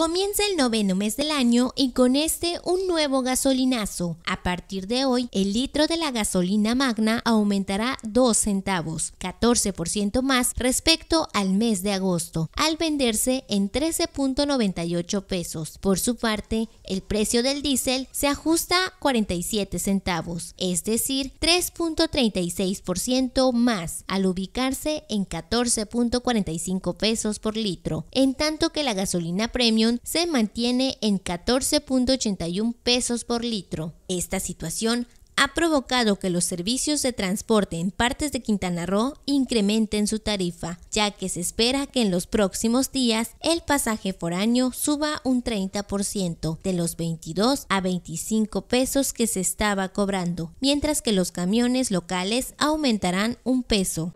Comienza el noveno mes del año y con este un nuevo gasolinazo. A partir de hoy, el litro de la gasolina magna aumentará 2 centavos, 14% más respecto al mes de agosto, al venderse en 13.98 pesos. Por su parte, el precio del diésel se ajusta a 47 centavos, es decir, 3.36% más, al ubicarse en 14.45 pesos por litro, en tanto que la gasolina premium se mantiene en 14.81 pesos por litro. Esta situación ha provocado que los servicios de transporte en partes de Quintana Roo incrementen su tarifa, ya que se espera que en los próximos días el pasaje foráneo suba un 30% de los 22 a 25 pesos que se estaba cobrando, mientras que los camiones locales aumentarán un peso.